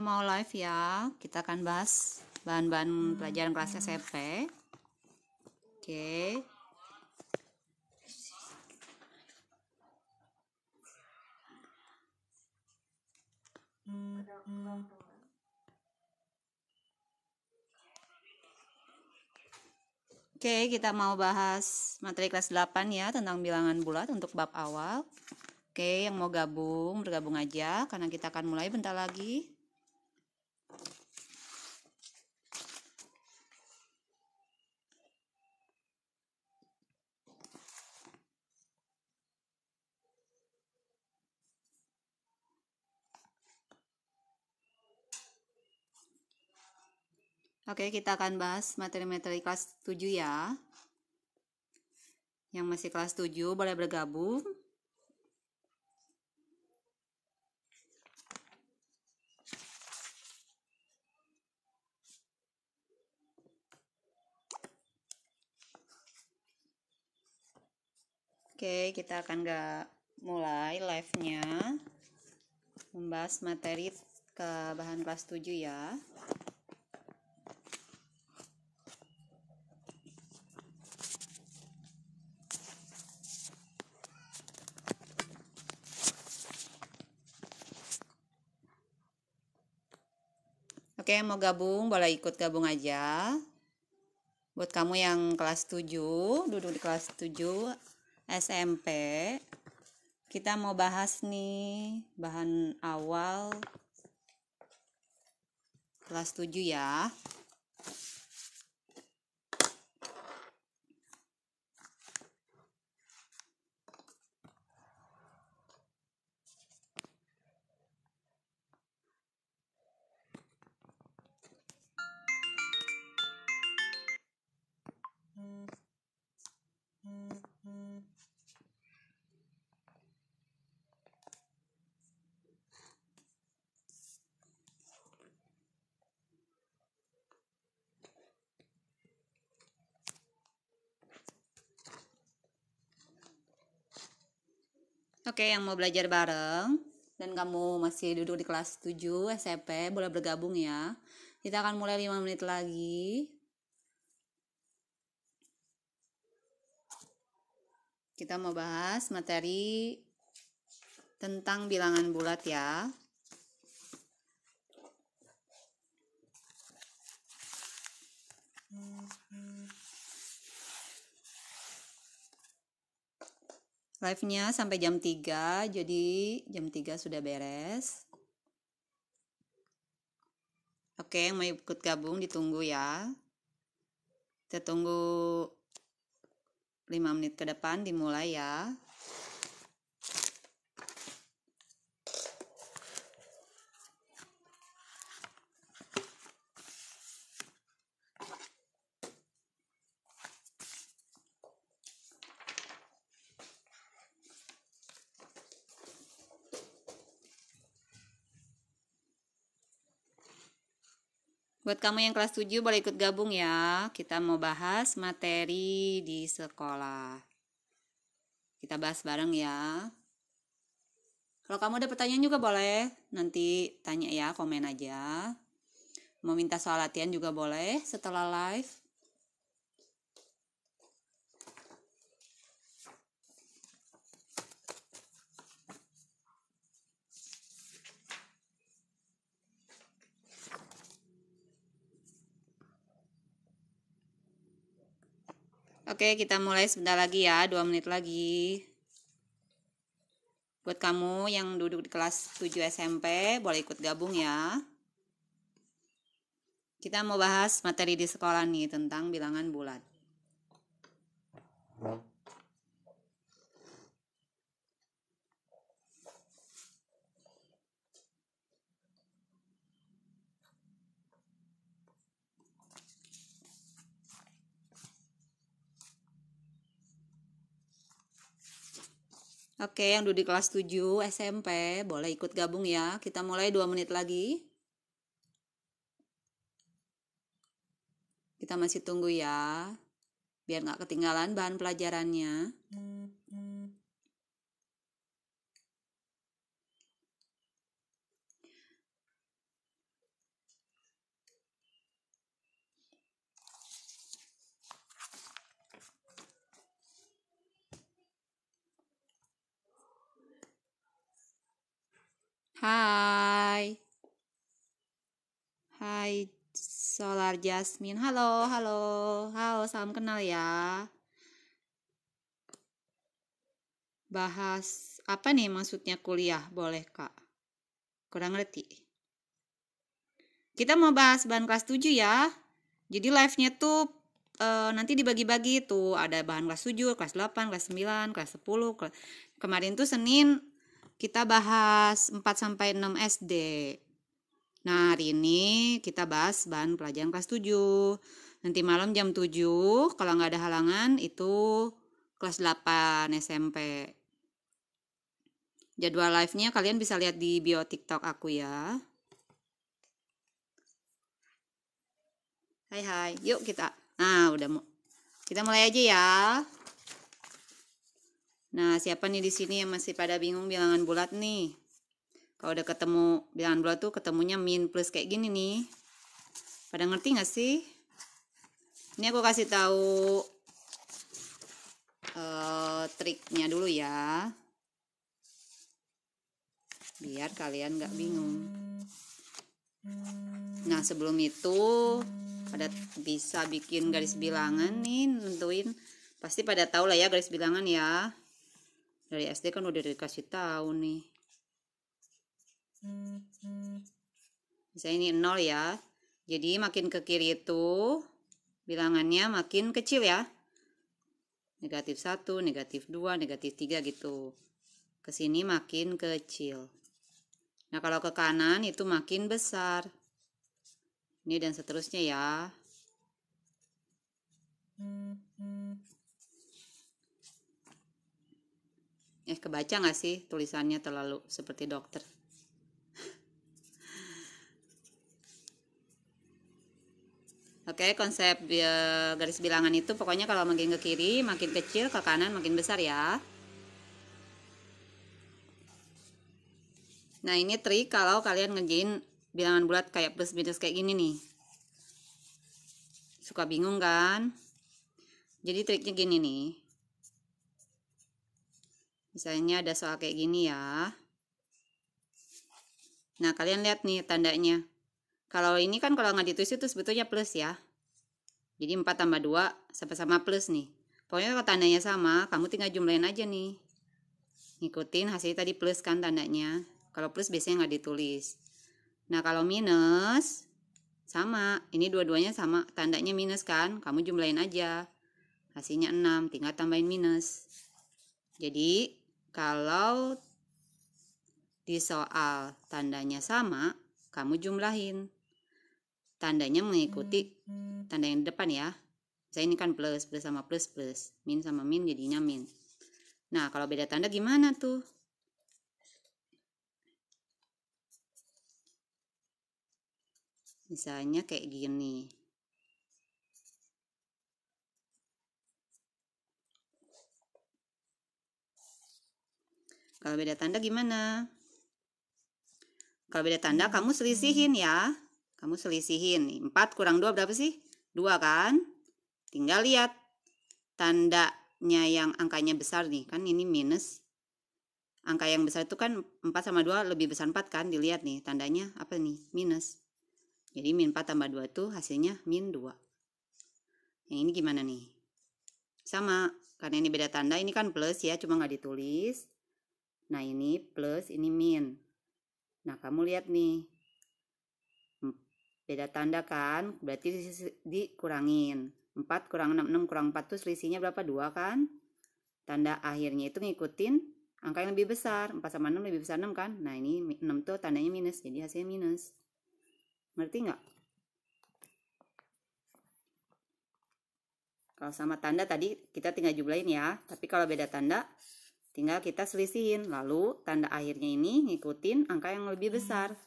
mau live ya kita akan bahas bahan-bahan pelajaran kelas SMP oke okay. Oke, kita mau bahas materi kelas 8 ya tentang bilangan bulat untuk bab awal. Oke, yang mau gabung, bergabung aja karena kita akan mulai bentar lagi. Oke, kita akan bahas materi-materi kelas 7 ya. Yang masih kelas 7 boleh bergabung. Oke, kita akan gak mulai live-nya membahas materi ke bahan kelas 7 ya. Oke, mau gabung boleh ikut gabung aja. Buat kamu yang kelas 7, duduk di kelas 7 SMP, kita mau bahas nih bahan awal kelas 7 ya. Oke, yang mau belajar bareng dan kamu masih duduk di kelas 7 SMP, e boleh bergabung ya. Kita akan mulai 5 menit lagi. Kita mau bahas materi tentang bilangan bulat ya. Live-nya sampai jam 3, jadi jam 3 sudah beres. Oke, yang mau ikut gabung ditunggu ya. Kita tunggu 5 menit ke depan dimulai ya. Buat kamu yang kelas 7 boleh ikut gabung ya. Kita mau bahas materi di sekolah. Kita bahas bareng ya. Kalau kamu ada pertanyaan juga boleh, nanti tanya ya, komen aja. Mau minta soal latihan juga boleh setelah live. Oke, kita mulai sebentar lagi ya, 2 menit lagi. Buat kamu yang duduk di kelas 7 SMP, boleh ikut gabung ya. Kita mau bahas materi di sekolah nih tentang bilangan bulat. Oke, yang duduk di kelas 7 SMP boleh ikut gabung ya. Kita mulai 2 menit lagi. Kita masih tunggu ya, biar nggak ketinggalan bahan pelajarannya. Hmm. Hai. Hai Solar Jasmine. Halo, halo. Halo, salam kenal ya. Bahas apa nih maksudnya kuliah? Boleh, Kak? Kurang ngerti. Kita mau bahas bahan kelas 7 ya. Jadi live-nya tuh Uh, nanti dibagi-bagi tuh ada bahan kelas 7, kelas 8, kelas 9, kelas 10. Ke kemarin tuh Senin kita bahas 4 sampai 6 SD. Nah, hari ini kita bahas bahan pelajaran kelas 7. Nanti malam jam 7, kalau nggak ada halangan, itu kelas 8 SMP. Jadwal live-nya kalian bisa lihat di bio TikTok aku ya. Hai hai, yuk kita. Nah, udah mau. Kita mulai aja ya. Nah, siapa nih di sini yang masih pada bingung bilangan bulat nih? Kalau udah ketemu bilangan bulat tuh ketemunya min plus kayak gini nih. Pada ngerti gak sih? Ini aku kasih tahu uh, triknya dulu ya. Biar kalian gak bingung. Nah, sebelum itu pada bisa bikin garis bilangan nih, nentuin pasti pada tahu lah ya garis bilangan ya dari SD kan udah dikasih tahu nih misalnya ini 0 ya jadi makin ke kiri itu bilangannya makin kecil ya negatif 1, negatif 2, negatif 3 gitu Kesini makin kecil nah kalau ke kanan itu makin besar ini dan seterusnya ya eh kebaca nggak sih tulisannya terlalu seperti dokter Oke, okay, konsep eh, garis bilangan itu pokoknya kalau makin ke kiri, makin kecil, ke kanan makin besar ya. Nah, ini trik kalau kalian ngerjain bilangan bulat kayak plus minus kayak gini nih. Suka bingung kan? Jadi triknya gini nih. Misalnya ada soal kayak gini ya. Nah, kalian lihat nih tandanya. Kalau ini kan kalau nggak ditulis itu sebetulnya plus ya. Jadi 4 tambah 2 sama-sama plus nih. Pokoknya kalau tandanya sama, kamu tinggal jumlahin aja nih. Ngikutin hasilnya tadi plus kan tandanya. Kalau plus biasanya nggak ditulis. Nah, kalau minus, sama. Ini dua-duanya sama. Tandanya minus kan? Kamu jumlahin aja. Hasilnya 6, tinggal tambahin minus. Jadi, kalau di soal tandanya sama, kamu jumlahin. Tandanya mengikuti tanda yang depan ya. Saya ini kan plus, plus sama plus, plus. Min sama min jadinya min. Nah, kalau beda tanda gimana tuh? Misalnya kayak gini. Kalau beda tanda gimana? Kalau beda tanda hmm. kamu selisihin ya. Kamu selisihin. 4 kurang 2 berapa sih? 2 kan? Tinggal lihat tandanya yang angkanya besar nih. Kan ini minus. Angka yang besar itu kan 4 sama 2 lebih besar 4 kan? Dilihat nih tandanya apa nih? Minus. Jadi min 4 tambah 2 itu hasilnya min 2. Yang ini gimana nih? Sama, karena ini beda tanda, ini kan plus ya, cuma nggak ditulis. Nah, ini plus, ini min. Nah, kamu lihat nih. Beda tanda kan? Berarti dikurangin. 4 kurang 6, 6 kurang 4 itu selisihnya berapa? 2 kan? Tanda akhirnya itu ngikutin angka yang lebih besar. 4 sama 6 lebih besar 6 kan? Nah, ini 6 tuh tandanya minus. Jadi hasilnya minus. Ngerti nggak? Kalau sama tanda tadi kita tinggal jumlahin ya. Tapi kalau beda tanda Tinggal kita selisihin, lalu tanda akhirnya ini ngikutin angka yang lebih besar.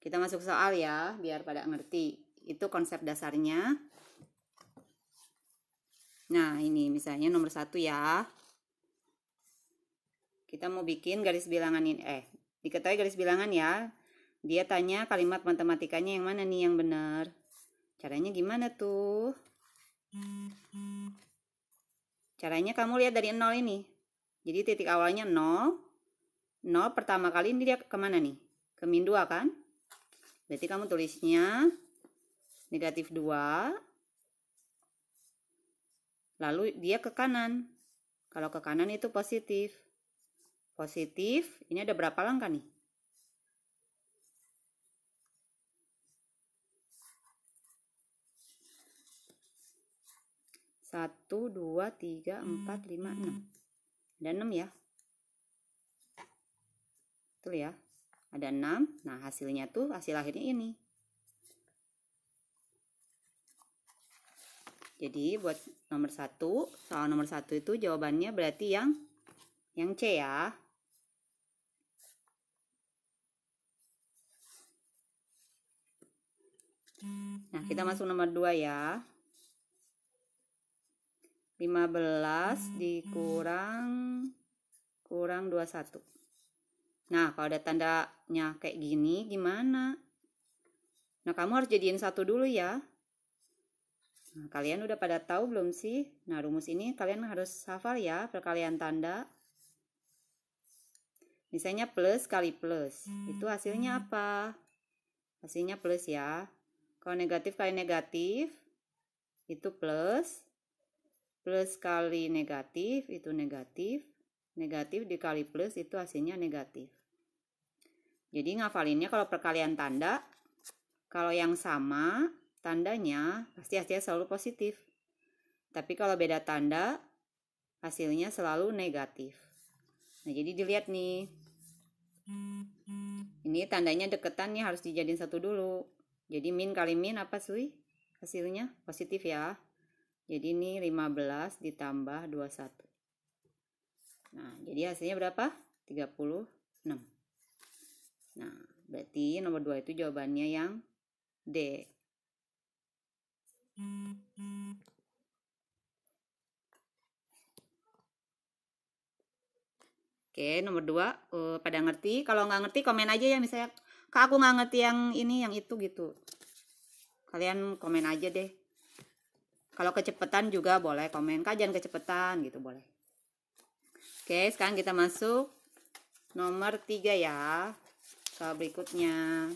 Kita masuk soal ya, biar pada ngerti. Itu konsep dasarnya. Nah, ini misalnya nomor satu ya. Kita mau bikin garis bilangan ini. Eh, diketahui garis bilangan ya. Dia tanya kalimat matematikanya yang mana nih yang benar. Caranya gimana tuh? Caranya kamu lihat dari nol ini. Jadi titik awalnya nol nol pertama kali ini dia kemana nih? Ke min 2 kan? Berarti kamu tulisnya negatif 2. Lalu dia ke kanan. Kalau ke kanan itu positif. Positif, ini ada berapa langkah nih? 1 2 3 4 5 6 ada 6 ya betul ya ada 6 nah hasilnya tuh hasil akhirnya ini jadi buat nomor 1 soal nomor 1 itu jawabannya berarti yang yang C ya Nah, kita hmm. masuk nomor 2 ya. 15 dikurang kurang 21 nah kalau ada tandanya kayak gini gimana nah kamu harus jadiin satu dulu ya nah, kalian udah pada tahu belum sih nah rumus ini kalian harus hafal ya perkalian tanda misalnya plus kali plus itu hasilnya hmm. apa hasilnya plus ya kalau negatif kali negatif itu plus plus kali negatif itu negatif negatif dikali plus itu hasilnya negatif jadi ngafalinnya kalau perkalian tanda kalau yang sama tandanya pasti hasilnya selalu positif tapi kalau beda tanda hasilnya selalu negatif nah jadi dilihat nih ini tandanya deketan nih harus dijadiin satu dulu jadi min kali min apa sih hasilnya positif ya jadi ini 15 ditambah 21. Nah, jadi hasilnya berapa? 36. Nah, berarti nomor 2 itu jawabannya yang D. Oke, nomor 2 uh, eh, pada ngerti. Kalau nggak ngerti komen aja ya misalnya, "Kak, aku nggak ngerti yang ini, yang itu" gitu. Kalian komen aja deh. Kalau kecepatan juga boleh komen. kajian kecepetan kecepatan gitu boleh. Oke, sekarang kita masuk nomor 3 ya. Ke berikutnya.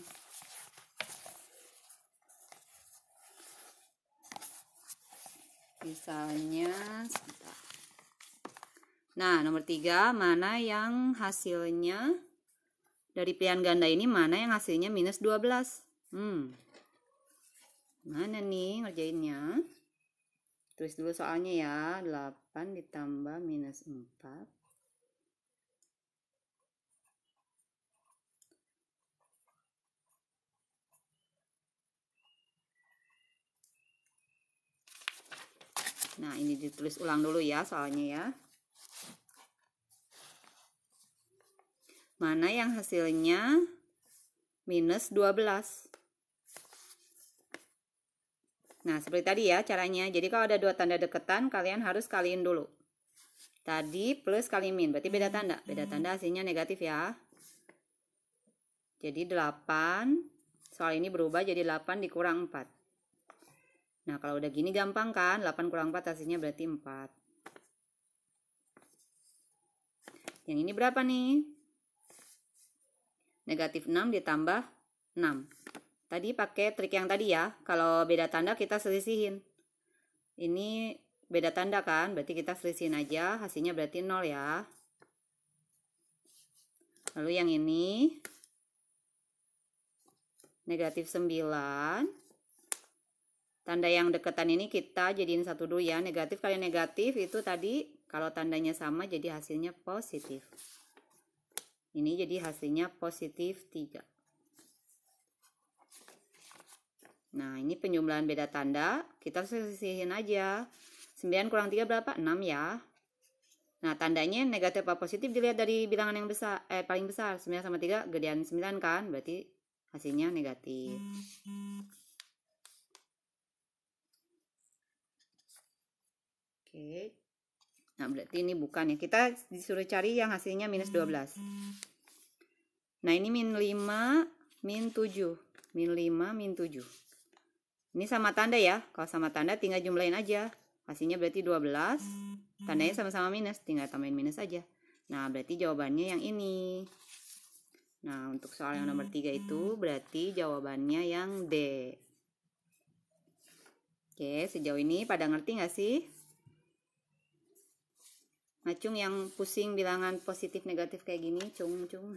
Misalnya Nah, nomor 3 mana yang hasilnya dari pilihan ganda ini mana yang hasilnya minus 12? Hmm. Mana nih ngerjainnya? tulis dulu soalnya ya 8 ditambah minus 4 Nah, ini ditulis ulang dulu ya soalnya ya. Mana yang hasilnya minus 12? Nah, seperti tadi ya caranya. Jadi kalau ada dua tanda deketan, kalian harus kaliin dulu. Tadi plus kali min, berarti beda tanda. Beda tanda hasilnya negatif ya. Jadi 8, soal ini berubah jadi 8 dikurang 4. Nah, kalau udah gini gampang kan? 8 kurang 4 hasilnya berarti 4. Yang ini berapa nih? Negatif 6 ditambah 6. Tadi pakai trik yang tadi ya, kalau beda tanda kita selisihin. Ini beda tanda kan, berarti kita selisihin aja, hasilnya berarti nol ya. Lalu yang ini, negatif 9. Tanda yang deketan ini kita jadiin satu dulu ya, negatif kali negatif itu tadi, kalau tandanya sama jadi hasilnya positif. Ini jadi hasilnya positif 3. Nah, ini penjumlahan beda tanda. Kita sisihin aja. 9 kurang 3 berapa? 6 ya. Nah, tandanya negatif apa positif dilihat dari bilangan yang besar, eh, paling besar. 9 sama 3 gedean 9 kan? Berarti hasilnya negatif. Oke. Nah, berarti ini bukan ya. Kita disuruh cari yang hasilnya minus 12. Nah, ini min 5, min 7. Min 5, min 7. Ini sama tanda ya. Kalau sama tanda tinggal jumlahin aja. Hasilnya berarti 12. Tandanya sama-sama minus, tinggal tambahin minus aja. Nah, berarti jawabannya yang ini. Nah, untuk soal yang nomor 3 itu berarti jawabannya yang D. Oke, sejauh ini pada ngerti nggak sih? Nah, Cung yang pusing bilangan positif negatif kayak gini, Cung, Cung.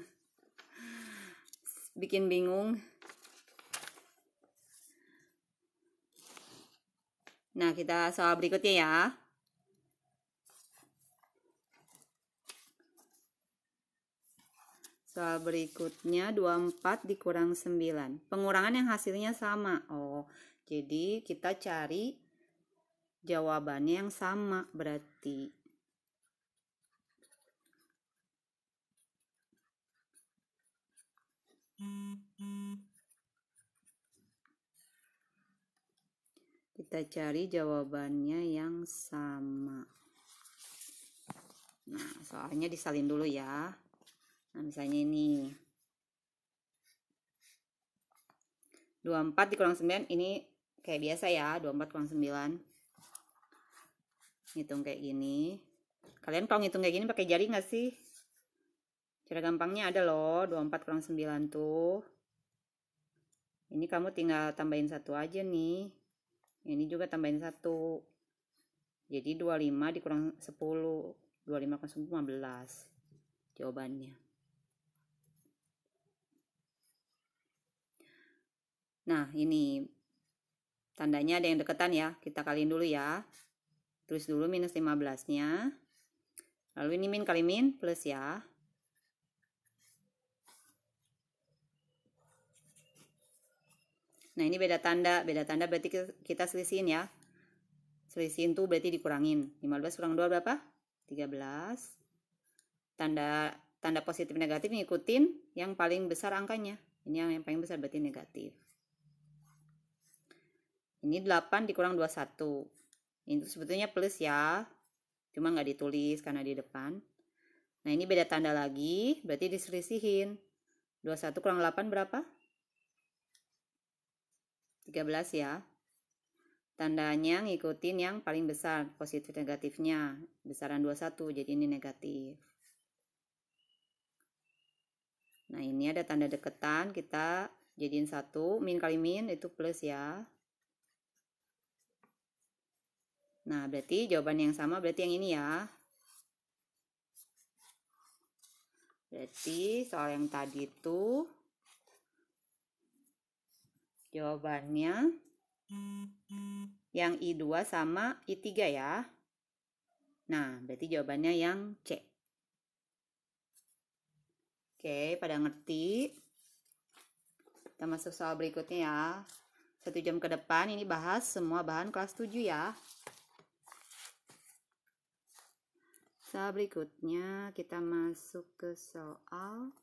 Bikin bingung. Nah, kita soal berikutnya ya. Soal berikutnya 24 dikurang 9. Pengurangan yang hasilnya sama. Oh, jadi kita cari jawabannya yang sama berarti. Mm-hmm. kita cari jawabannya yang sama nah soalnya disalin dulu ya nah misalnya ini 24 dikurang 9 ini kayak biasa ya 24 kurang 9 ngitung kayak gini kalian kalau ngitung kayak gini pakai jari nggak sih cara gampangnya ada loh 24 kurang 9 tuh ini kamu tinggal tambahin satu aja nih ini juga tambahin 1 jadi 25 dikurang 10 25 10 15 jawabannya nah ini tandanya ada yang deketan ya kita kaliin dulu ya tulis dulu minus 15 nya lalu ini min kali min plus ya Nah ini beda tanda, beda tanda berarti kita selisihin ya. Selisihin tuh berarti dikurangin. 15 kurang 2 berapa? 13. Tanda tanda positif negatif ngikutin yang paling besar angkanya. Ini yang, yang paling besar berarti negatif. Ini 8 dikurang 21. Ini sebetulnya plus ya. Cuma nggak ditulis karena di depan. Nah ini beda tanda lagi, berarti diselisihin. 21 kurang 8 berapa? 13 ya. Tandanya ngikutin yang paling besar, positif negatifnya. Besaran 21, jadi ini negatif. Nah, ini ada tanda deketan, kita jadiin satu min kali min itu plus ya. Nah, berarti jawaban yang sama berarti yang ini ya. Berarti soal yang tadi itu Jawabannya yang I2 sama I3 ya. Nah, berarti jawabannya yang C. Oke, pada ngerti? Kita masuk soal berikutnya ya. Satu jam ke depan ini bahas semua bahan kelas 7 ya. Soal berikutnya kita masuk ke soal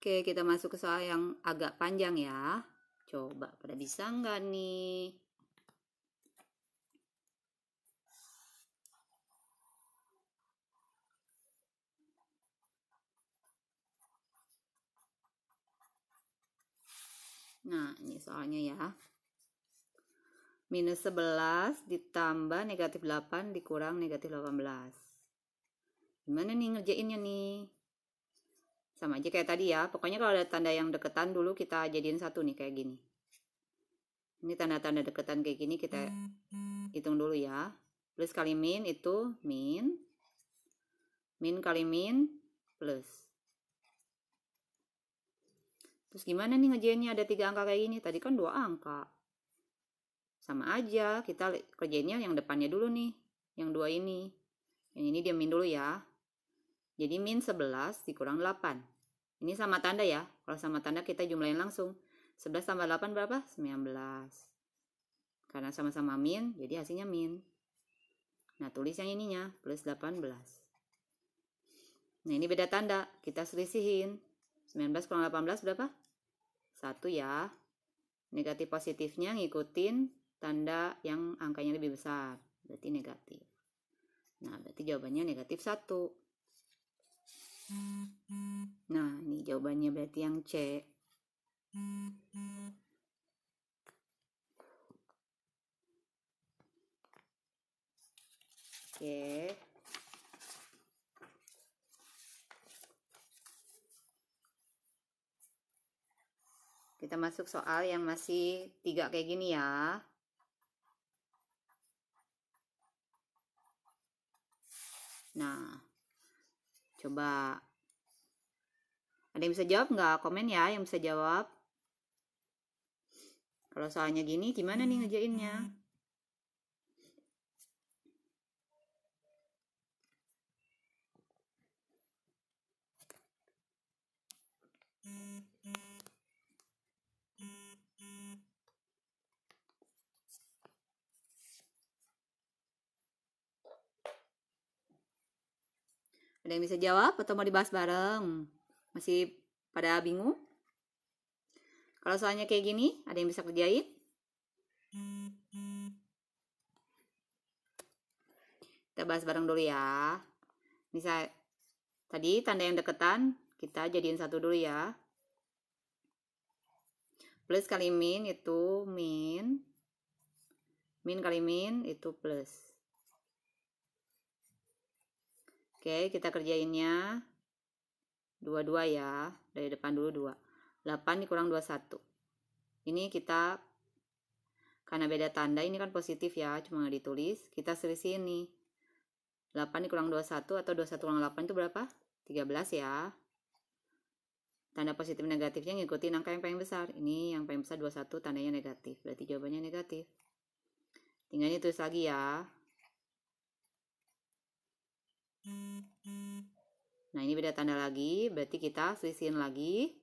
Oke, kita masuk ke soal yang agak panjang ya. Coba pada bisa nggak nih? Nah, ini soalnya ya. Minus 11 ditambah negatif 8 dikurang negatif 18. Gimana nih ngerjainnya nih? sama aja kayak tadi ya pokoknya kalau ada tanda yang deketan dulu kita jadiin satu nih kayak gini ini tanda-tanda deketan kayak gini kita hitung dulu ya plus kali min itu min min kali min plus terus gimana nih ngejainnya ada tiga angka kayak gini tadi kan dua angka sama aja kita kerjainnya yang depannya dulu nih yang dua ini yang ini dia min dulu ya jadi min 11 dikurang 8. Ini sama tanda ya. Kalau sama tanda kita jumlahin langsung. 11 tambah 8 berapa? 19. Karena sama-sama min, jadi hasilnya min. Nah, tulis yang ininya, plus 18. Nah, ini beda tanda. Kita selisihin. 19 kurang 18 berapa? 1 ya. Negatif positifnya ngikutin tanda yang angkanya lebih besar. Berarti negatif. Nah, berarti jawabannya negatif 1. Nah, ini jawabannya berarti yang C. Oke. Kita masuk soal yang masih tiga kayak gini ya. Nah, Coba ada yang bisa jawab nggak? Komen ya yang bisa jawab. Kalau soalnya gini, gimana nih hmm. ngejainnya? Ada yang bisa jawab atau mau dibahas bareng? Masih pada bingung? Kalau soalnya kayak gini, ada yang bisa kerjain? Kita bahas bareng dulu ya. Bisa tadi tanda yang deketan kita jadiin satu dulu ya. Plus kali min itu min. Min kali min itu plus. Oke, kita kerjainnya. Dua-dua ya. Dari depan dulu dua. 8 dikurang 21. Ini kita, karena beda tanda, ini kan positif ya, cuma nggak ditulis. Kita selisih ini. 8 dikurang 21 atau 21 kurang 8 itu berapa? 13 ya. Tanda positif negatifnya ngikutin angka yang paling besar. Ini yang paling besar 21, tandanya negatif. Berarti jawabannya negatif. Tinggal ini tulis lagi ya. Nah, ini beda tanda lagi, berarti kita selisihin lagi.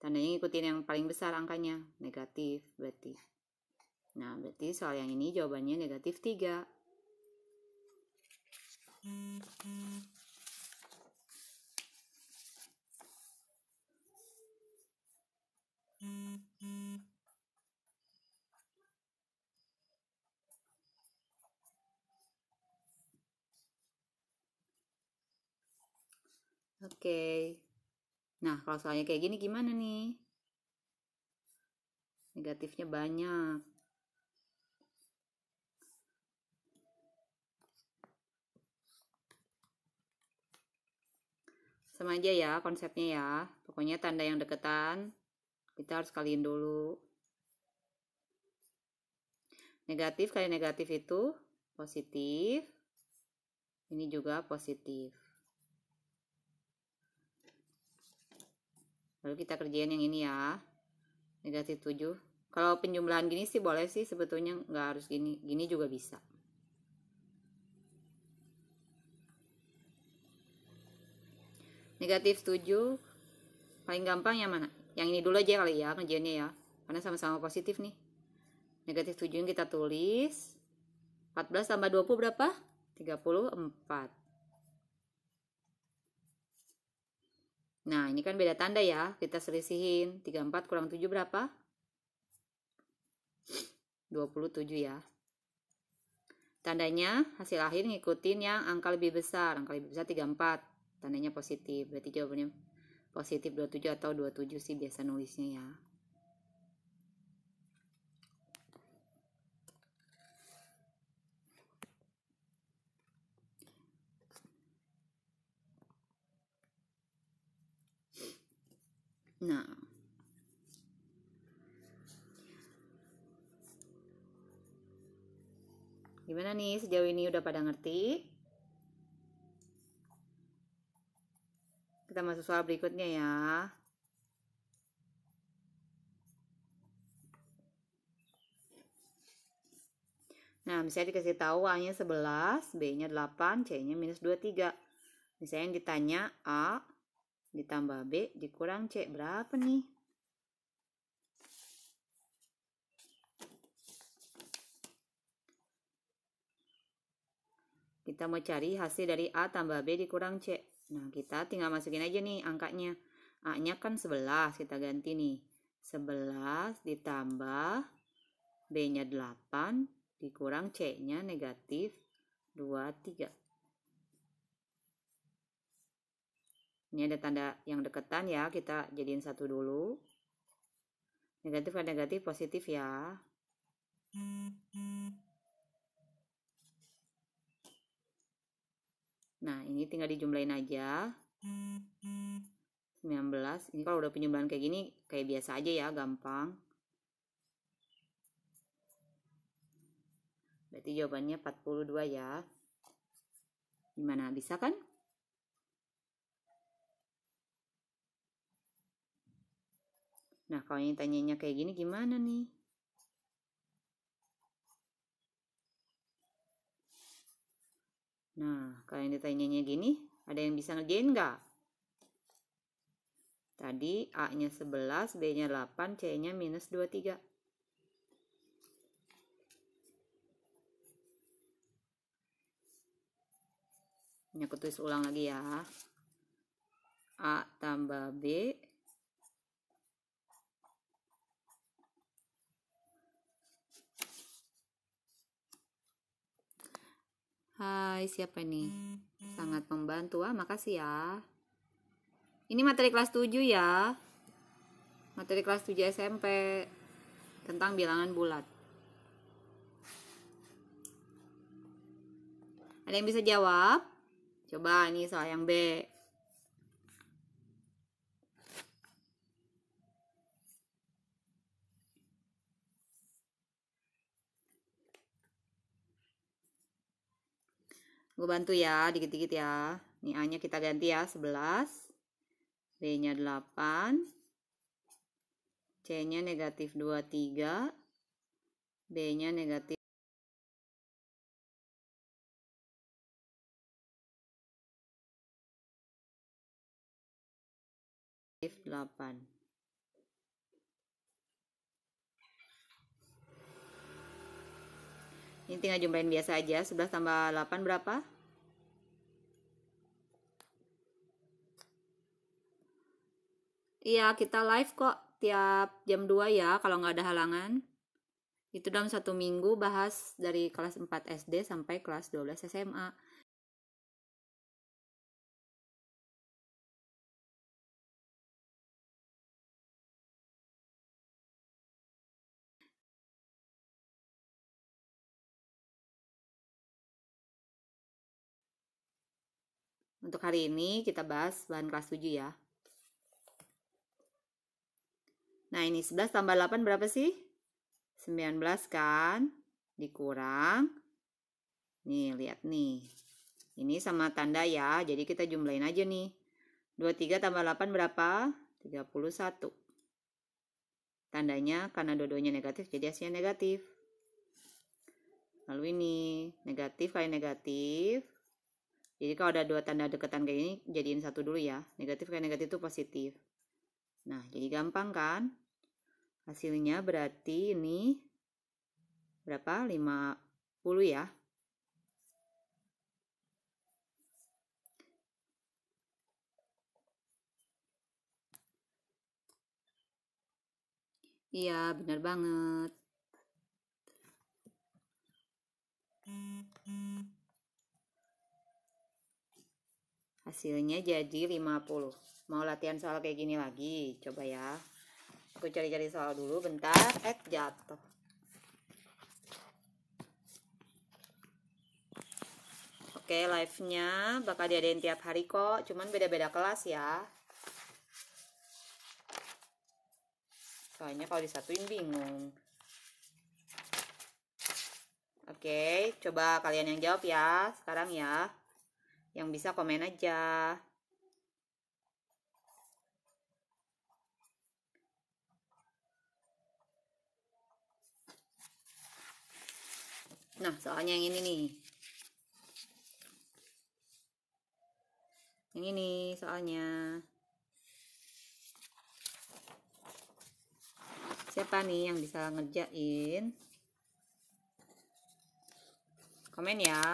Tandanya ngikutin yang paling besar angkanya, negatif berarti. Nah, berarti soal yang ini jawabannya negatif 3. Mm-hmm. Oke. Nah, kalau soalnya kayak gini gimana nih? Negatifnya banyak. Sama aja ya konsepnya ya. Pokoknya tanda yang deketan kita harus kalian dulu. Negatif kali negatif itu positif. Ini juga positif. lalu kita kerjain yang ini ya negatif 7 kalau penjumlahan gini sih boleh sih sebetulnya nggak harus gini gini juga bisa negatif 7 paling gampang yang mana yang ini dulu aja kali ya kerjanya ya karena sama-sama positif nih negatif 7 yang kita tulis 14 tambah 20 berapa? 34 Nah, ini kan beda tanda ya. Kita selisihin. 34 kurang 7 berapa? 27 ya. Tandanya hasil akhir ngikutin yang angka lebih besar. Angka lebih besar 34. Tandanya positif. Berarti jawabannya positif 27 atau 27 sih biasa nulisnya ya. Nah, gimana nih sejauh ini udah pada ngerti? Kita masuk soal berikutnya ya. Nah, misalnya dikasih tahu A-nya 11, B-nya 8, C-nya minus 23. Misalnya yang ditanya A ditambah B dikurang C. Berapa nih? Kita mau cari hasil dari A tambah B dikurang C. Nah, kita tinggal masukin aja nih angkanya. A-nya kan 11, kita ganti nih. 11 ditambah B-nya 8, dikurang C-nya negatif 2, 3. ini ada tanda yang deketan ya kita jadiin satu dulu negatif kan negatif positif ya nah ini tinggal dijumlahin aja 19 ini kalau udah penjumlahan kayak gini kayak biasa aja ya gampang berarti jawabannya 42 ya gimana bisa kan Nah, kalau yang tanyanya kayak gini gimana nih? Nah, kalau yang ditanyanya gini, ada yang bisa ngerjain nggak? Tadi A-nya 11, B-nya 8, C-nya minus 23. Ini aku tulis ulang lagi ya. A tambah B Hai, siapa nih? Sangat membantu. Ah, makasih ya. Ini materi kelas 7 ya. Materi kelas 7 SMP tentang bilangan bulat. Ada yang bisa jawab? Coba nih soal yang B. gue bantu ya dikit-dikit ya ini A nya kita ganti ya 11 B nya 8 C nya negatif 23 B nya negatif negatif 8 Ini tinggal jumlahin biasa aja. 11 tambah 8 berapa? 5. Iya, kita live kok tiap jam 2 ya kalau nggak ada halangan. Itu dalam satu minggu bahas dari kelas 4 SD sampai kelas 12 SMA. Untuk hari ini kita bahas bahan kelas 7 ya. Nah ini 11 tambah 8 berapa sih? 19 kan? Dikurang. Nih lihat nih. Ini sama tanda ya, jadi kita jumlahin aja nih. 23 tambah 8 berapa? 31. Tandanya karena dua-duanya negatif jadi hasilnya negatif. Lalu ini negatif kali negatif jadi kalau ada dua tanda deketan kayak ini, jadiin satu dulu ya. Negatif kayak negatif itu positif. Nah, jadi gampang kan? Hasilnya berarti ini berapa? 50 ya. Iya, benar banget. hasilnya jadi 50 mau latihan soal kayak gini lagi coba ya aku cari-cari soal dulu bentar eh jatuh Oke, live-nya bakal diadain tiap hari kok, cuman beda-beda kelas ya. Soalnya kalau disatuin bingung. Oke, coba kalian yang jawab ya sekarang ya yang bisa komen aja Nah, soalnya yang ini nih. Yang ini soalnya. Siapa nih yang bisa ngerjain? Komen ya.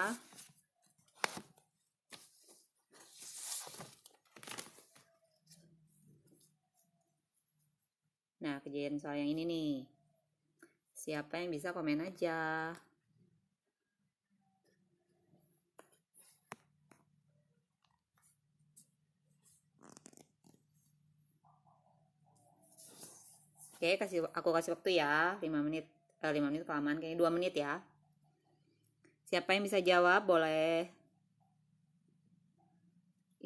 Nah, kejadian soal yang ini nih. Siapa yang bisa komen aja? Oke, kasih aku kasih waktu ya, 5 menit. Eh, 5 menit kelamaan kayaknya 2 menit ya. Siapa yang bisa jawab boleh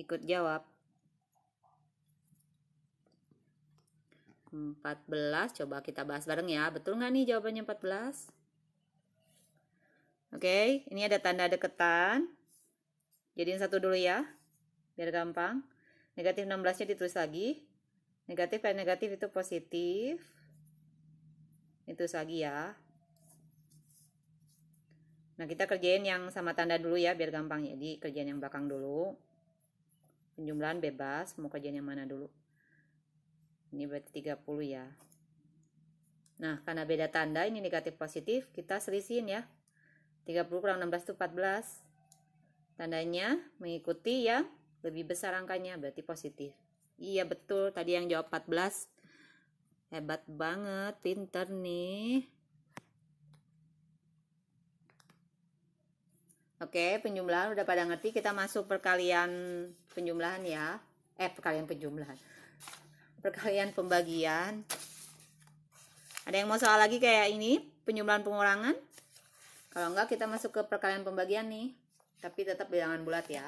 ikut jawab. 14 coba kita bahas bareng ya betul nggak nih jawabannya 14 oke okay, ini ada tanda deketan jadiin satu dulu ya biar gampang negatif 16 nya ditulis lagi negatif dan eh, negatif itu positif Itu lagi ya nah kita kerjain yang sama tanda dulu ya biar gampang jadi kerjaan yang belakang dulu penjumlahan bebas mau kerjaan yang mana dulu ini berarti 30 ya nah karena beda tanda ini negatif positif kita selisihin ya 30 kurang 16 itu 14 tandanya mengikuti yang lebih besar angkanya berarti positif iya betul tadi yang jawab 14 hebat banget pinter nih Oke, penjumlahan udah pada ngerti. Kita masuk perkalian penjumlahan ya. Eh, perkalian penjumlahan perkalian pembagian ada yang mau soal lagi kayak ini penjumlahan pengurangan kalau enggak kita masuk ke perkalian pembagian nih tapi tetap bilangan bulat ya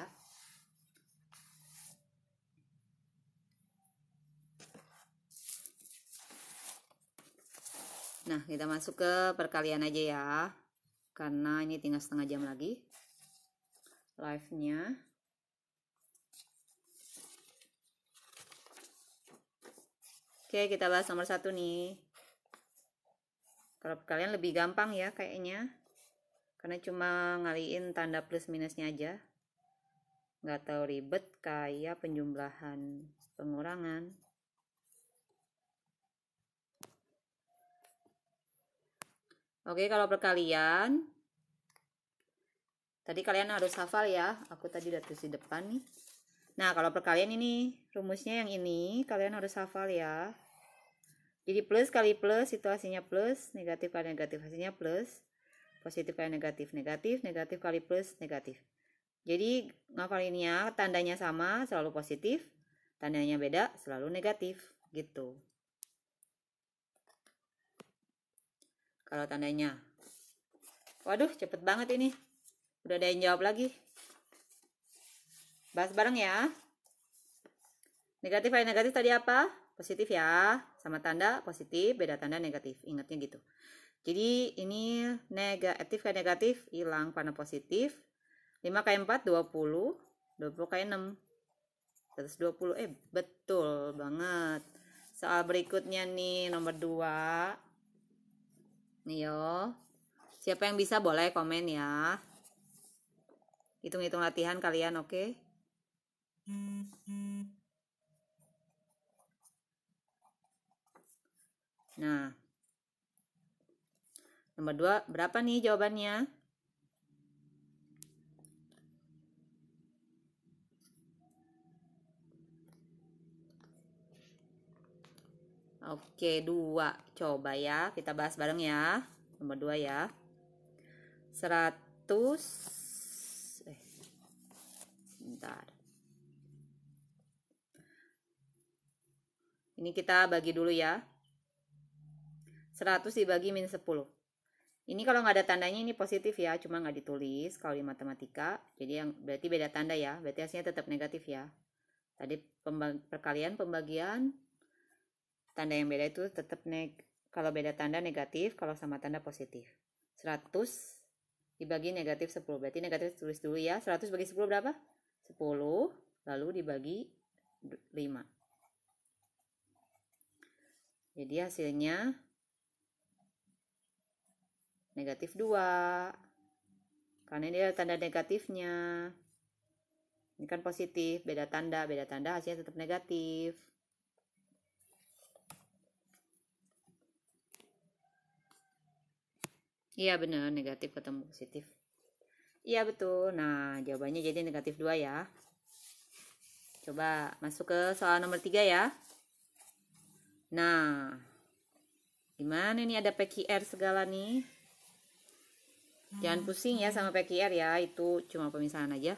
Nah, kita masuk ke perkalian aja ya. Karena ini tinggal setengah jam lagi live-nya. Oke, kita bahas nomor satu nih. Kalau kalian lebih gampang ya kayaknya. Karena cuma ngaliin tanda plus minusnya aja. Nggak tahu ribet kayak penjumlahan pengurangan. Oke, kalau perkalian tadi kalian harus hafal ya. Aku tadi udah tulis di depan nih. Nah, kalau perkalian ini rumusnya yang ini, kalian harus hafal ya. Jadi plus kali plus situasinya plus, negatif kali negatif hasilnya plus, positif kali negatif negatif, negatif kali plus negatif. Jadi ya, tandanya sama selalu positif, tandanya beda selalu negatif gitu. Kalau tandanya, waduh cepet banget ini, udah ada yang jawab lagi. Bahas bareng ya. Negatif kali negatif tadi apa? Positif ya. Sama tanda positif, beda tanda negatif. Ingatnya gitu. Jadi ini negatif kali negatif hilang pada positif. 5 kali 4 20, 20 kali 6 120. Eh, betul banget. Soal berikutnya nih nomor 2. Nih yo. Siapa yang bisa boleh komen ya. Hitung-hitung latihan kalian, oke? Okay? Nah, nomor dua berapa nih jawabannya? Oke, dua. Coba ya, kita bahas bareng ya. Nomor dua ya. 100 eh bentar. Ini kita bagi dulu ya. 100 dibagi min 10. Ini kalau nggak ada tandanya ini positif ya, cuma nggak ditulis kalau di matematika. Jadi yang berarti beda tanda ya, berarti hasilnya tetap negatif ya. Tadi pembagi, perkalian pembagian tanda yang beda itu tetap neg kalau beda tanda negatif, kalau sama tanda positif. 100 dibagi negatif 10. Berarti negatif tulis dulu ya. 100 bagi 10 berapa? 10 lalu dibagi 5. Jadi hasilnya negatif 2. Karena ini ada tanda negatifnya. Ini kan positif, beda tanda, beda tanda hasilnya tetap negatif. Iya benar, negatif ketemu positif. Iya betul. Nah, jawabannya jadi negatif 2 ya. Coba masuk ke soal nomor 3 ya. Nah, gimana nih ada PQR segala nih? Jangan hmm. pusing ya sama PQR ya, itu cuma pemisahan aja.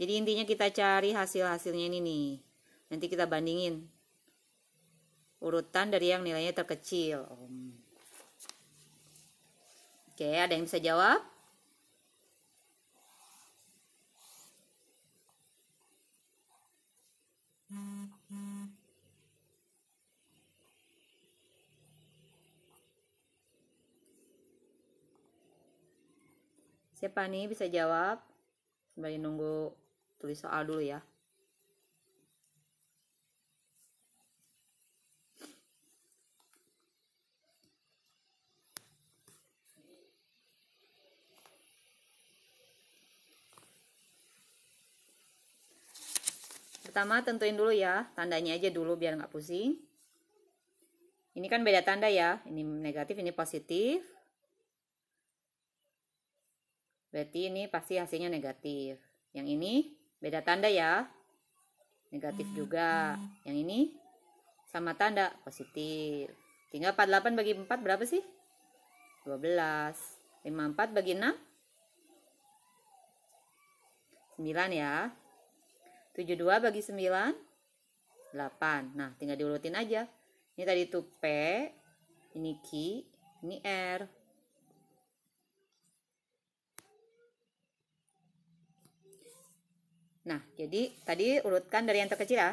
Jadi intinya kita cari hasil-hasilnya ini nih. Nanti kita bandingin urutan dari yang nilainya terkecil. Oke, ada yang bisa jawab? Siapa nih bisa jawab? Sambil nunggu tulis soal dulu ya. Pertama tentuin dulu ya, tandanya aja dulu biar nggak pusing. Ini kan beda tanda ya, ini negatif, ini positif. Berarti ini pasti hasilnya negatif. Yang ini beda tanda ya. Negatif hmm, juga. Hmm. Yang ini sama tanda positif. Tinggal 48 bagi 4 berapa sih? 12. 54 bagi 6? 9 ya. 72 bagi 9? 8. Nah, tinggal diurutin aja. Ini tadi itu P, ini Q, ini R. Nah, jadi tadi urutkan dari yang terkecil ya.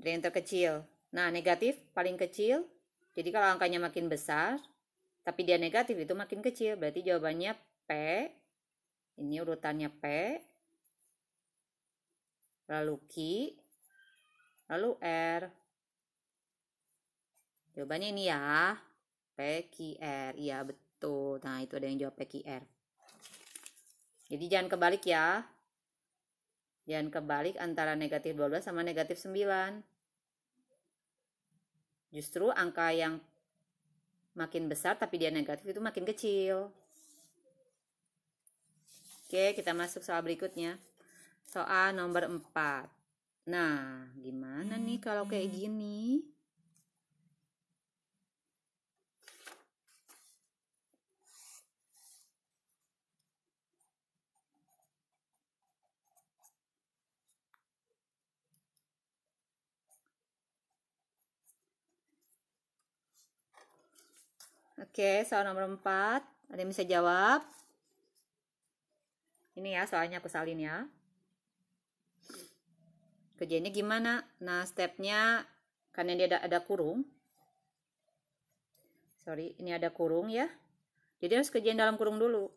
Dari yang terkecil. Nah, negatif paling kecil. Jadi kalau angkanya makin besar, tapi dia negatif itu makin kecil. Berarti jawabannya P. Ini urutannya P. Lalu Q. Lalu R. Jawabannya ini ya. P, Q, R. Iya, betul. Nah, itu ada yang jawab P, Q, R. Jadi jangan kebalik ya dan kebalik antara negatif 12 sama negatif 9. Justru angka yang makin besar tapi dia negatif itu makin kecil. Oke, kita masuk soal berikutnya. Soal nomor 4. Nah, gimana nih kalau kayak hmm. gini? Oke, soal nomor 4. Ada yang bisa jawab? Ini ya, soalnya aku salin ya. Kerjanya gimana? Nah, stepnya karena dia ada, ada kurung. Sorry, ini ada kurung ya. Jadi harus kerjain dalam kurung dulu.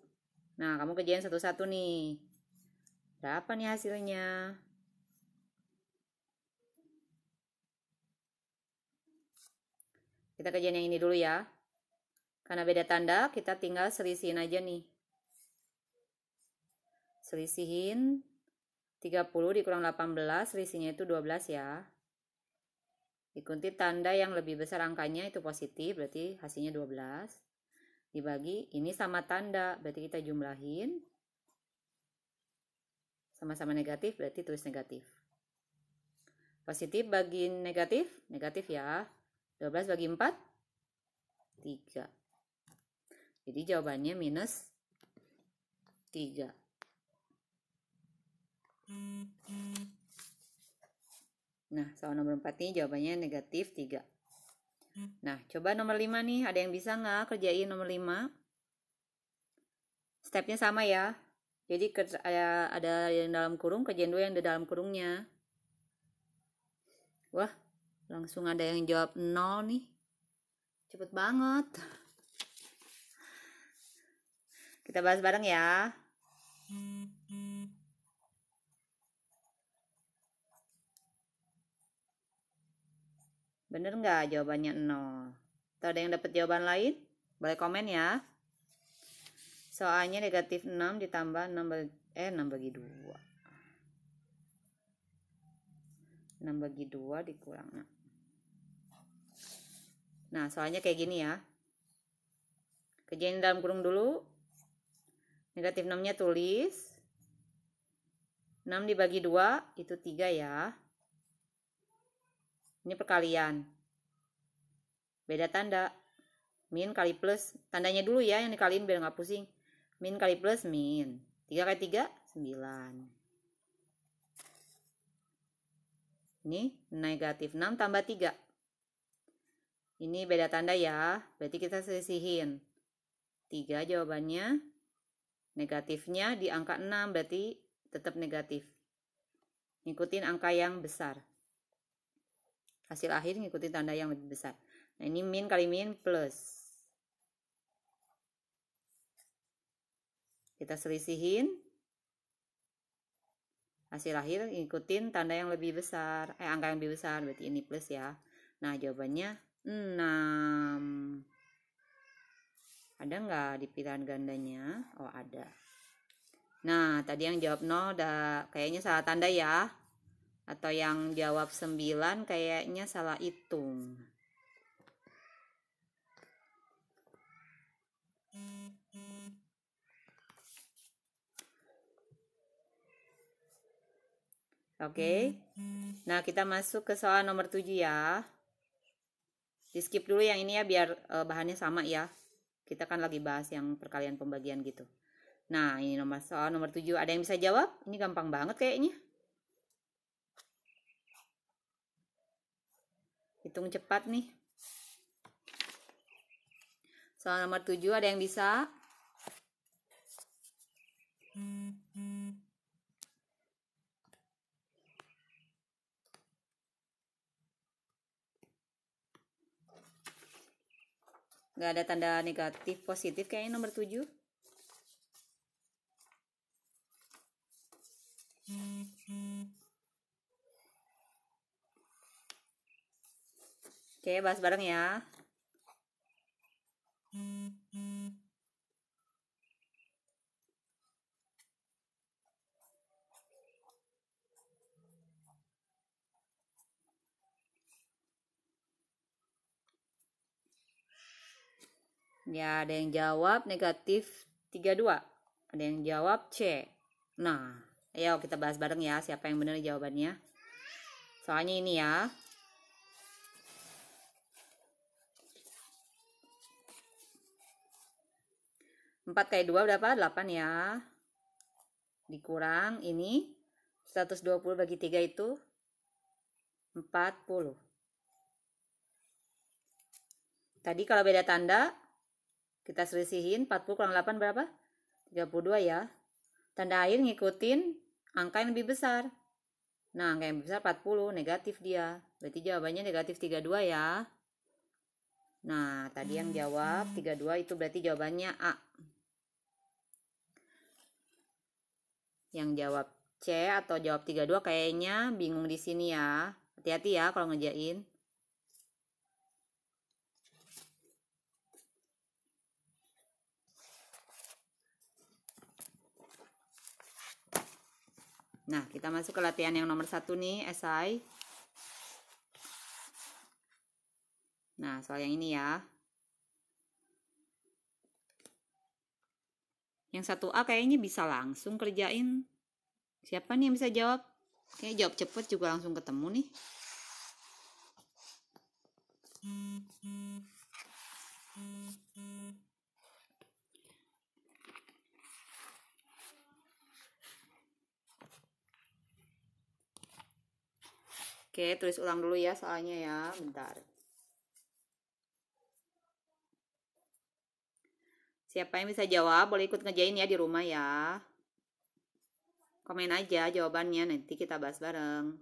Nah, kamu kerjain satu-satu nih. Berapa nih hasilnya? Kita kerjain yang ini dulu ya. Karena beda tanda, kita tinggal selisihin aja nih. Selisihin 30 dikurang 18, selisihnya itu 12 ya. Ikuti tanda yang lebih besar angkanya itu positif, berarti hasilnya 12. Dibagi, ini sama tanda, berarti kita jumlahin. Sama-sama negatif, berarti tulis negatif. Positif bagi negatif, negatif ya. 12 bagi 4, 3. Jadi jawabannya minus 3. Nah, soal nomor 4 ini jawabannya negatif 3. Nah, coba nomor 5 nih. Ada yang bisa nggak kerjain nomor 5? Stepnya sama ya. Jadi ya, ada, yang dalam kurung, kerjain dulu yang di dalam kurungnya. Wah, langsung ada yang jawab 0 nih. Cepet banget. Kita bahas bareng ya. Bener nggak jawabannya nol? Tuh ada yang dapat jawaban lain? Boleh komen ya. Soalnya negatif 6 ditambah 6 bagi, eh 6 bagi 2. 6 bagi 2 dikurang 6. Nah, soalnya kayak gini ya. Kerjain dalam kurung dulu. Negatif 6-nya tulis. 6 dibagi 2 itu 3 ya. Ini perkalian. Beda tanda. Min kali plus. Tandanya dulu ya yang dikaliin biar nggak pusing. Min kali plus min. 3 kali 3, 9. Ini negatif 6 tambah 3. Ini beda tanda ya. Berarti kita sisihin. 3 jawabannya. Negatifnya di angka 6 berarti tetap negatif. Ngikutin angka yang besar. Hasil akhir ngikutin tanda yang lebih besar. Nah ini min kali min plus. Kita selisihin. Hasil akhir ngikutin tanda yang lebih besar. Eh angka yang lebih besar berarti ini plus ya. Nah jawabannya 6. Ada nggak di pilihan gandanya? Oh, ada. Nah, tadi yang jawab 0 dah kayaknya salah tanda ya. Atau yang jawab 9 kayaknya salah hitung. Oke. Okay. Nah, kita masuk ke soal nomor 7 ya. Di skip dulu yang ini ya biar eh, bahannya sama ya. Kita kan lagi bahas yang perkalian pembagian gitu. Nah, ini nomor soal nomor 7. Ada yang bisa jawab? Ini gampang banget kayaknya. Hitung cepat nih. Soal nomor 7 ada yang bisa? Hmm. nggak ada tanda negatif positif kayaknya nomor 7 Oke, bahas bareng ya. Ya, ada yang jawab negatif 32. Ada yang jawab C. Nah, ayo kita bahas bareng ya siapa yang benar jawabannya. Soalnya ini ya. Empat kali dua berapa? Delapan ya. Dikurang ini 120 bagi 3 itu 40. Tadi kalau beda tanda kita selisihin 40 kurang 8 berapa? 32 ya. Tanda air ngikutin angka yang lebih besar. Nah, angka yang lebih besar 40, negatif dia. Berarti jawabannya negatif 32 ya. Nah, tadi yang jawab 32 itu berarti jawabannya A. Yang jawab C atau jawab 32 kayaknya bingung di sini ya. Hati-hati ya kalau ngejain. Nah, kita masuk ke latihan yang nomor satu nih, SI. Nah, soal yang ini ya. Yang satu A kayaknya bisa langsung kerjain. Siapa nih yang bisa jawab? Kayaknya jawab cepet juga langsung ketemu nih. Oke, tulis ulang dulu ya soalnya ya, bentar. Siapa yang bisa jawab, boleh ikut ngejain ya di rumah ya. Komen aja jawabannya, nanti kita bahas bareng.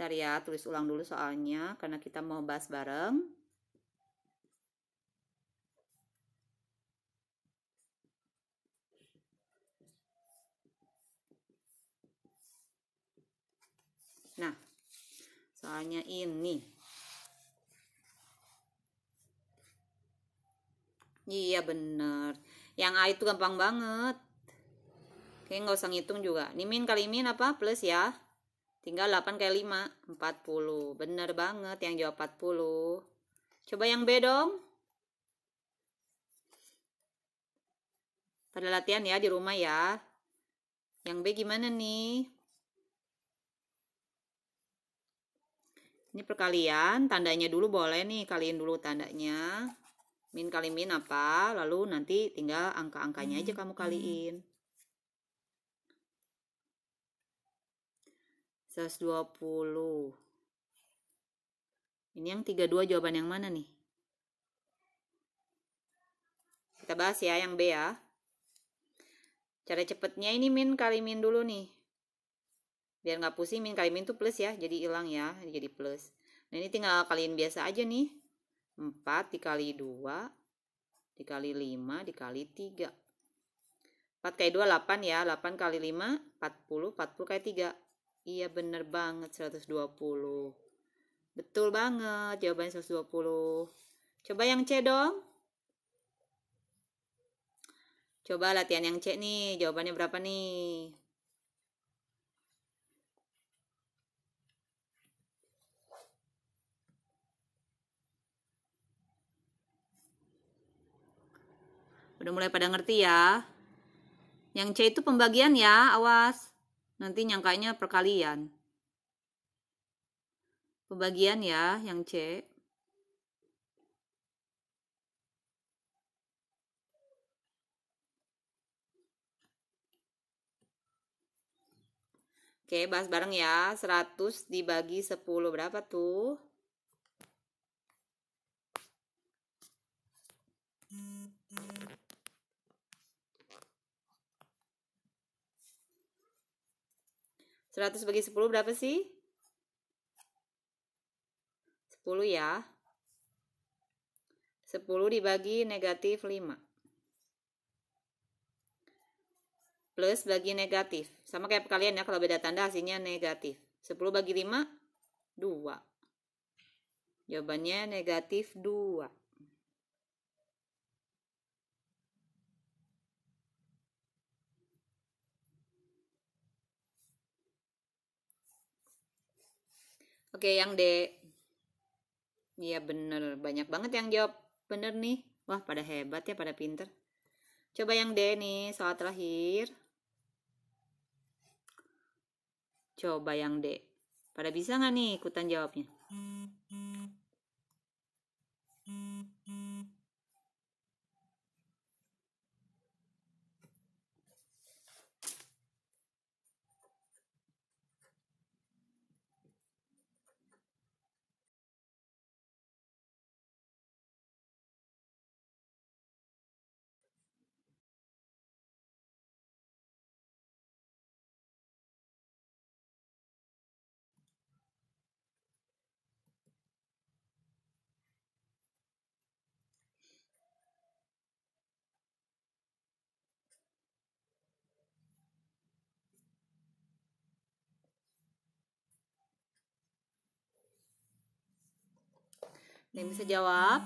Bentar ya, tulis ulang dulu soalnya karena kita mau bahas bareng. Nah, soalnya ini. Iya bener. Yang A itu gampang banget. Oke, nggak usah ngitung juga. Nimin kali min apa? Plus ya. Tinggal 8 kali 5, 40. Bener banget yang jawab 40. Coba yang B dong. Pada latihan ya di rumah ya. Yang B gimana nih? Ini perkalian, tandanya dulu boleh nih, kalian dulu tandanya. Min kali min apa, lalu nanti tinggal angka-angkanya aja hmm, kamu kaliin. 120 ini yang 32 jawaban yang mana nih kita bahas ya yang B ya cara cepetnya ini min kali min dulu nih biar nggak pusing min kali min tuh plus ya jadi hilang ya jadi plus nah ini tinggal kalian biasa aja nih 4 dikali 2 dikali 5 dikali 3 4 kali 2 8 ya 8 kali 5 40 40 kali 3 Iya bener banget 120. Betul banget jawabannya 120. Coba yang C dong. Coba latihan yang C nih, jawabannya berapa nih? Udah mulai pada ngerti ya. Yang C itu pembagian ya, awas. Nanti nyangkanya perkalian. Pembagian ya, yang C. Oke, bahas bareng ya. 100 dibagi 10 berapa tuh? 100 bagi 10 berapa sih? 10 ya. 10 dibagi negatif 5. Plus bagi negatif. Sama kayak kalian ya, kalau beda tanda hasilnya negatif. 10 bagi 5, 2. Jawabannya negatif 2. Oke, yang D. Iya bener, banyak banget yang jawab bener nih. Wah, pada hebat ya, pada pinter. Coba yang D nih, soal terakhir. Coba yang D. Pada bisa nggak nih ikutan jawabnya? Ada yang bisa jawab?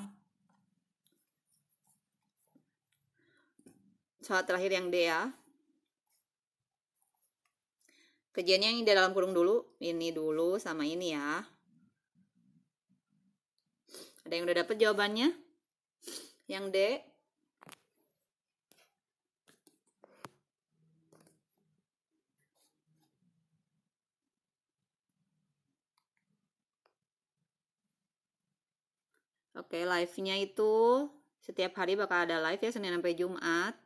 Soal terakhir yang D ya. Kejadiannya ini dalam kurung dulu, ini dulu sama ini ya. Ada yang udah dapet jawabannya? Yang D? Oke, live-nya itu setiap hari bakal ada live ya Senin sampai Jumat.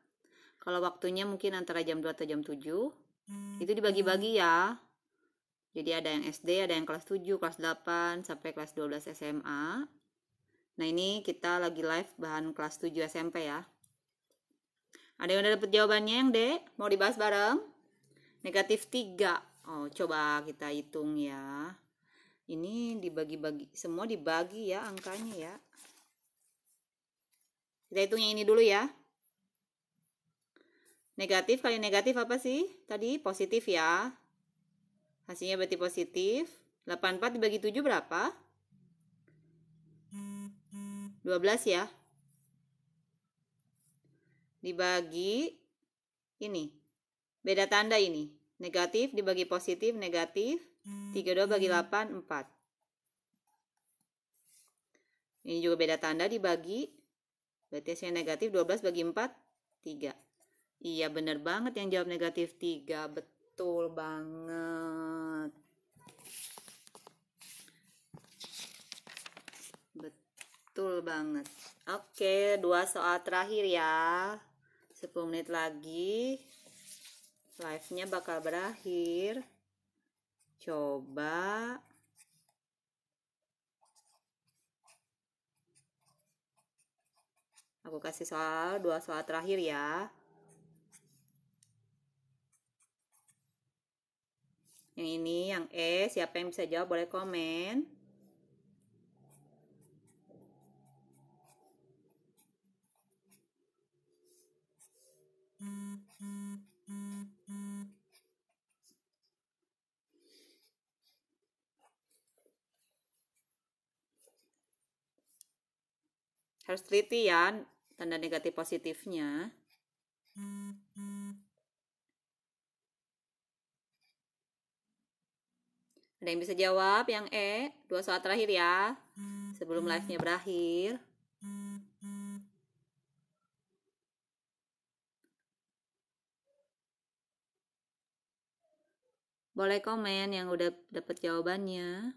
Kalau waktunya mungkin antara jam 2 atau jam 7. Hmm. Itu dibagi-bagi ya. Jadi ada yang SD, ada yang kelas 7, kelas 8, sampai kelas 12 SMA. Nah ini kita lagi live bahan kelas 7 SMP ya. Ada yang udah dapet jawabannya yang D? Mau dibahas bareng? Negatif 3. Oh, coba kita hitung ya ini dibagi-bagi semua dibagi ya angkanya ya kita hitung yang ini dulu ya negatif kali negatif apa sih tadi positif ya hasilnya berarti positif 84 dibagi 7 berapa 12 ya dibagi ini beda tanda ini negatif dibagi positif negatif 32 bagi 8, hmm. 4. Ini juga beda tanda dibagi. Berarti hasilnya negatif 12 bagi 4, 3. Iya bener banget yang jawab negatif 3. Betul banget. Betul banget. Oke, dua soal terakhir ya. 10 menit lagi. Live-nya bakal berakhir coba aku kasih soal dua soal terakhir ya yang ini yang E siapa yang bisa jawab boleh komen harus teliti ya tanda negatif positifnya ada yang bisa jawab yang E dua soal terakhir ya sebelum live nya berakhir boleh komen yang udah dapat jawabannya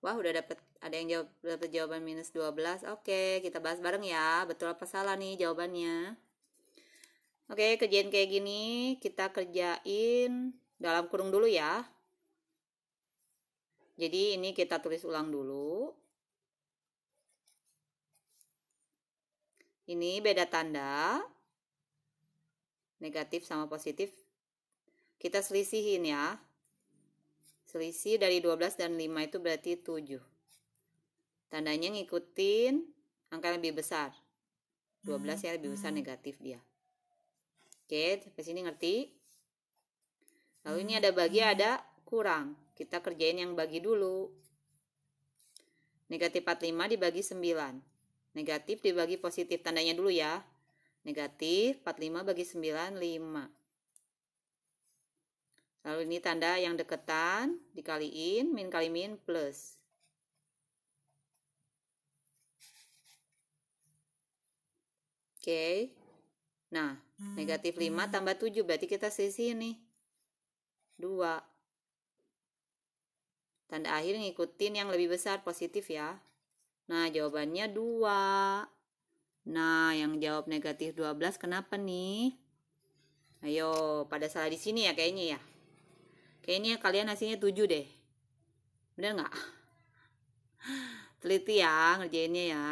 Wah, udah dapet ada yang jawab dapet jawaban minus 12. Oke, kita bahas bareng ya. Betul apa salah nih jawabannya? Oke, kerjain kayak gini kita kerjain dalam kurung dulu ya. Jadi ini kita tulis ulang dulu. Ini beda tanda. Negatif sama positif. Kita selisihin ya. Selisih dari 12 dan 5 itu berarti 7. Tandanya ngikutin angka yang lebih besar. 12 ya lebih besar hmm. negatif dia. Oke, sampai sini ngerti? Lalu ini ada bagi hmm. ada kurang. Kita kerjain yang bagi dulu. Negatif 45 dibagi 9. Negatif dibagi positif. Tandanya dulu ya. Negatif 45 bagi 9, 5. Lalu ini tanda yang deketan, dikaliin, min kali min plus. Oke. Okay. Nah, hmm. negatif 5 tambah 7, berarti kita sisi ini. 2. Tanda akhir ngikutin yang lebih besar, positif ya. Nah, jawabannya 2. Nah, yang jawab negatif 12 kenapa nih? Ayo, pada salah di sini ya kayaknya ya. Kayaknya kalian hasilnya 7 deh. Bener nggak? Teliti ya ngerjainnya ya.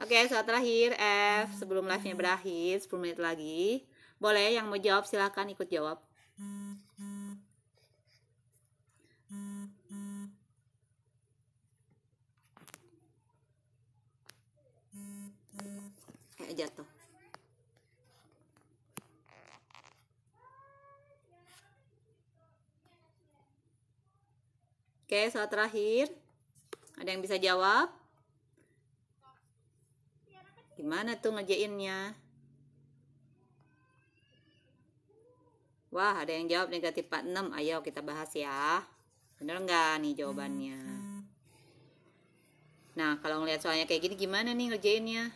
Oke, soal terakhir F sebelum live-nya berakhir 10 menit lagi. Boleh yang mau jawab silahkan ikut jawab. Kayak jatuh. Oke, soal terakhir. Ada yang bisa jawab? Gimana tuh ngejainnya? Wah, ada yang jawab negatif 46. Ayo kita bahas ya. Bener nggak nih jawabannya? Nah, kalau ngelihat soalnya kayak gini gimana nih ngerjainnya?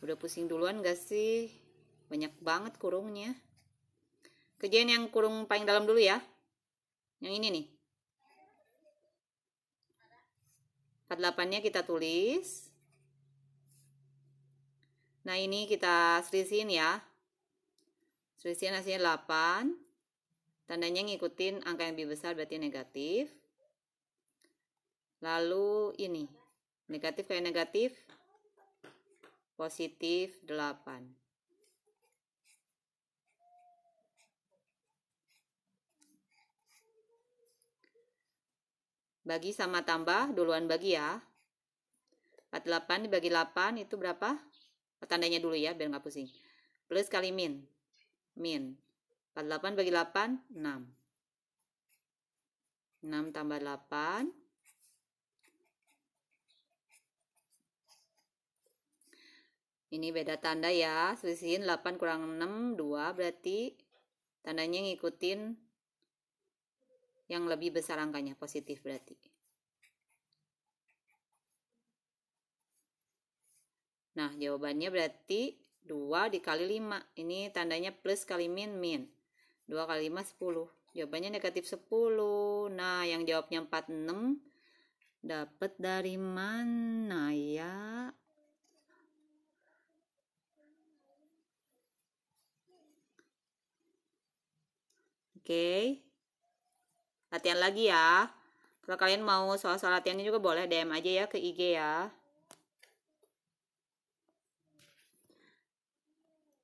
Udah pusing duluan nggak sih? Banyak banget kurungnya. Kerjain yang kurung paling dalam dulu ya. Yang ini nih. 48-nya kita tulis. Nah, ini kita selisihin ya. Selisihin hasilnya 8. Tandanya ngikutin angka yang lebih besar berarti negatif. Lalu ini. Negatif kayak negatif. Positif 8. Bagi sama tambah, duluan bagi ya. 48 dibagi 8 itu berapa? Tandanya dulu ya, biar nggak pusing. Plus kali min. Min. 48 bagi 8, 6. 6 tambah 8. Ini beda tanda ya. Selisihin 8 kurang 6, 2. Berarti tandanya ngikutin yang lebih besar angkanya positif berarti. Nah, jawabannya berarti 2 dikali 5. Ini tandanya plus kali min, min. 2 kali 5, 10. Jawabannya negatif 10. Nah, yang jawabnya 46 dapat dari mana ya? Oke, okay latihan lagi ya kalau kalian mau soal-soal latihannya juga boleh DM aja ya ke IG ya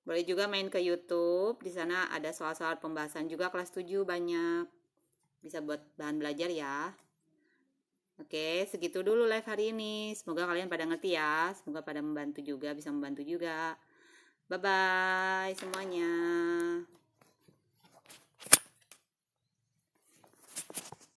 boleh juga main ke YouTube di sana ada soal-soal pembahasan juga kelas 7 banyak bisa buat bahan belajar ya Oke, segitu dulu live hari ini. Semoga kalian pada ngerti ya. Semoga pada membantu juga, bisa membantu juga. Bye bye semuanya.